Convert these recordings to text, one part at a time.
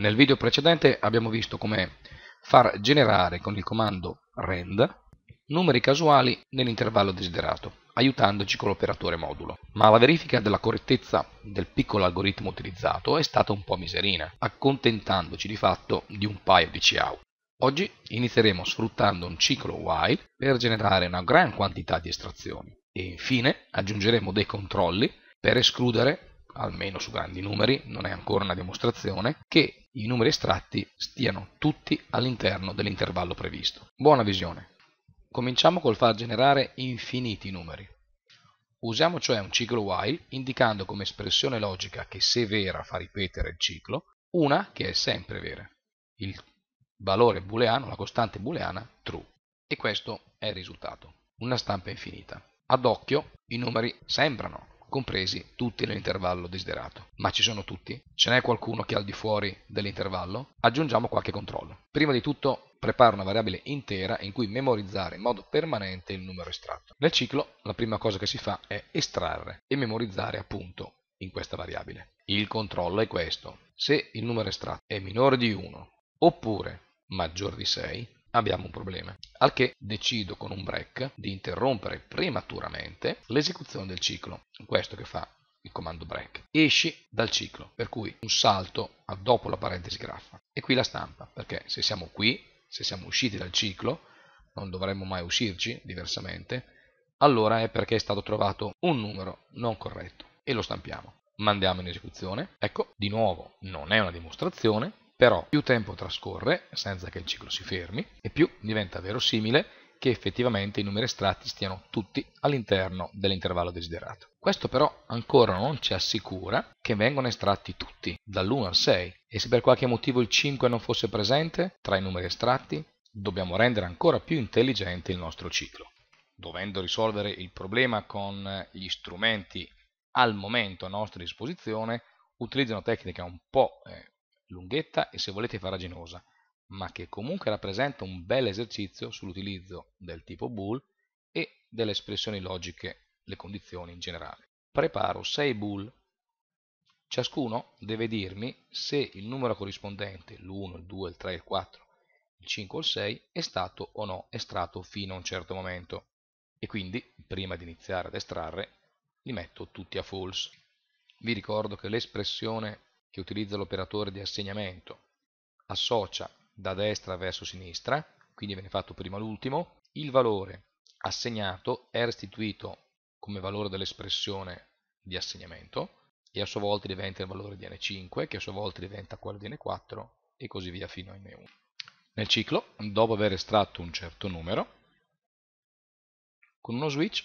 Nel video precedente abbiamo visto come far generare con il comando rend numeri casuali nell'intervallo desiderato, aiutandoci con l'operatore modulo. Ma la verifica della correttezza del piccolo algoritmo utilizzato è stata un po' miserina, accontentandoci di fatto di un paio di CAU. Oggi inizieremo sfruttando un ciclo while per generare una gran quantità di estrazioni e infine aggiungeremo dei controlli per escludere almeno su grandi numeri, non è ancora una dimostrazione, che i numeri estratti stiano tutti all'interno dell'intervallo previsto. Buona visione! Cominciamo col far generare infiniti numeri. Usiamo cioè un ciclo while indicando come espressione logica che se vera fa ripetere il ciclo, una che è sempre vera, il valore booleano, la costante booleana true. E questo è il risultato, una stampa infinita. Ad occhio i numeri sembrano compresi tutti nell'intervallo desiderato. Ma ci sono tutti? Ce n'è qualcuno che è al di fuori dell'intervallo? Aggiungiamo qualche controllo. Prima di tutto preparo una variabile intera in cui memorizzare in modo permanente il numero estratto. Nel ciclo la prima cosa che si fa è estrarre e memorizzare appunto in questa variabile. Il controllo è questo. Se il numero estratto è minore di 1 oppure maggiore di 6, abbiamo un problema. Al che decido con un break di interrompere prematuramente l'esecuzione del ciclo. Questo che fa il comando break. Esci dal ciclo, per cui un salto a dopo la parentesi graffa. E qui la stampa, perché se siamo qui, se siamo usciti dal ciclo, non dovremmo mai uscirci diversamente, allora è perché è stato trovato un numero non corretto e lo stampiamo. Mandiamo in esecuzione. Ecco, di nuovo, non è una dimostrazione, però più tempo trascorre senza che il ciclo si fermi e più diventa verosimile che effettivamente i numeri estratti stiano tutti all'interno dell'intervallo desiderato. Questo però ancora non ci assicura che vengano estratti tutti, dall'1 al 6, e se per qualche motivo il 5 non fosse presente tra i numeri estratti, dobbiamo rendere ancora più intelligente il nostro ciclo. Dovendo risolvere il problema con gli strumenti al momento a nostra disposizione, utilizzano tecniche un po' eh, lunghetta e se volete faraginosa, ma che comunque rappresenta un bel esercizio sull'utilizzo del tipo bool e delle espressioni logiche, le condizioni in generale. Preparo 6 bool. Ciascuno deve dirmi se il numero corrispondente, l'1, il 2, il 3, il 4, il 5 o il 6, è stato o no estratto fino a un certo momento. E quindi, prima di iniziare ad estrarre, li metto tutti a false. Vi ricordo che l'espressione che utilizza l'operatore di assegnamento, associa da destra verso sinistra, quindi viene fatto prima l'ultimo, il valore assegnato è restituito come valore dell'espressione di assegnamento e a sua volta diventa il valore di n5 che a sua volta diventa quello di n4 e così via fino a n1. Nel ciclo, dopo aver estratto un certo numero, con uno switch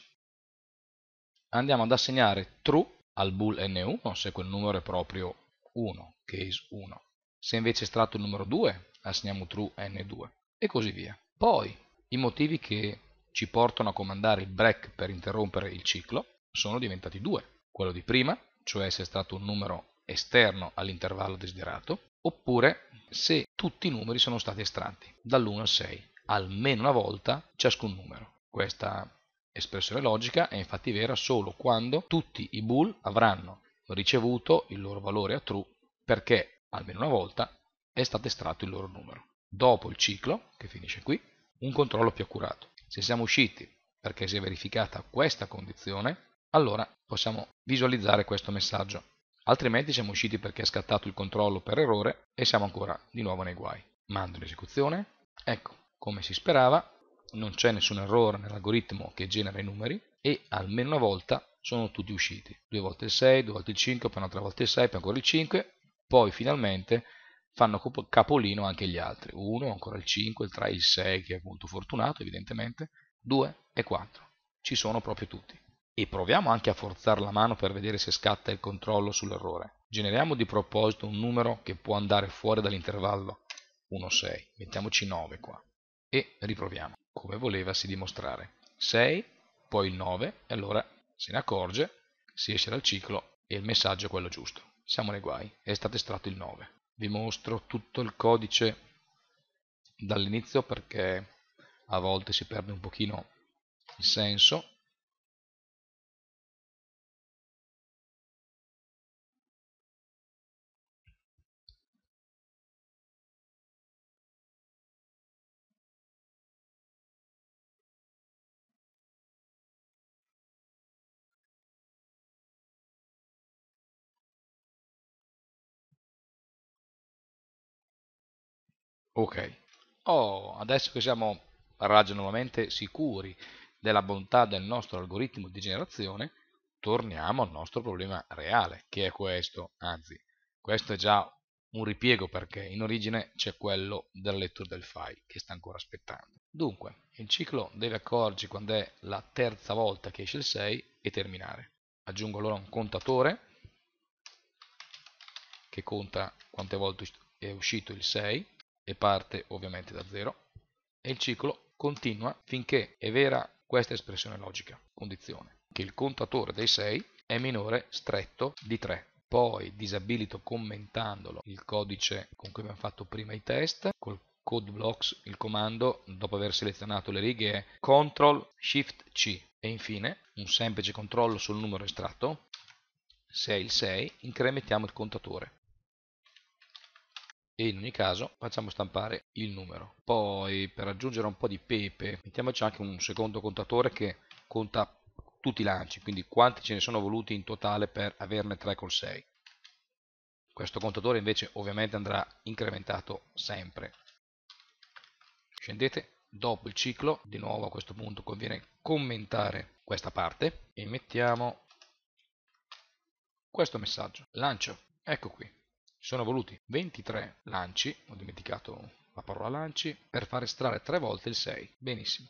andiamo ad assegnare true al bool n1 se quel numero è proprio 1, case 1. Se invece estratto il numero 2, assegniamo true n2 e così via. Poi i motivi che ci portano a comandare il break per interrompere il ciclo sono diventati due. Quello di prima, cioè se è stato un numero esterno all'intervallo desiderato, oppure se tutti i numeri sono stati estratti dall'1 al 6, almeno una volta ciascun numero. Questa espressione logica è infatti vera solo quando tutti i bool avranno ricevuto il loro valore a true perché, almeno una volta, è stato estratto il loro numero. Dopo il ciclo, che finisce qui, un controllo più accurato. Se siamo usciti perché si è verificata questa condizione, allora possiamo visualizzare questo messaggio. Altrimenti siamo usciti perché è scattato il controllo per errore e siamo ancora di nuovo nei guai. Mando l'esecuzione. Ecco, come si sperava, non c'è nessun errore nell'algoritmo che genera i numeri e almeno una volta sono tutti usciti. 2 volte il 6, 2 volte il 5, poi un'altra volta il 6, poi ancora il 5, poi finalmente fanno capolino anche gli altri. 1, ancora il 5, il 3, il 6 che è molto fortunato evidentemente, 2 e 4. Ci sono proprio tutti. E proviamo anche a forzare la mano per vedere se scatta il controllo sull'errore. Generiamo di proposito un numero che può andare fuori dall'intervallo 1-6. Mettiamoci 9 qua. E riproviamo, come voleva si dimostrare. 6, poi il 9 e allora se ne accorge, si esce dal ciclo e il messaggio è quello giusto. Siamo nei guai, è stato estratto il 9. Vi mostro tutto il codice dall'inizio perché a volte si perde un pochino il senso Ok. Oh, adesso che siamo ragionevolmente sicuri della bontà del nostro algoritmo di generazione, torniamo al nostro problema reale, che è questo, anzi, questo è già un ripiego perché in origine c'è quello della lettura del file che sta ancora aspettando. Dunque, il ciclo deve accorgersi quando è la terza volta che esce il 6 e terminare. Aggiungo allora un contatore che conta quante volte è uscito il 6 e parte ovviamente da 0 e il ciclo continua finché è vera questa espressione logica, condizione, che il contatore dei 6 è minore stretto di 3. Poi disabilito commentandolo il codice con cui abbiamo fatto prima i test, col code blocks il comando dopo aver selezionato le righe è CTRL SHIFT C e infine un semplice controllo sul numero estratto se è il 6 incrementiamo il contatore e in ogni caso facciamo stampare il numero. Poi per aggiungere un po' di pepe mettiamoci anche un secondo contatore che conta tutti i lanci, quindi quanti ce ne sono voluti in totale per averne 3 col 6. Questo contatore invece ovviamente andrà incrementato sempre. Scendete, dopo il ciclo, di nuovo a questo punto conviene commentare questa parte e mettiamo questo messaggio, lancio, ecco qui, sono voluti 23 lanci, ho dimenticato la parola lanci, per far estrarre tre volte il 6. Benissimo.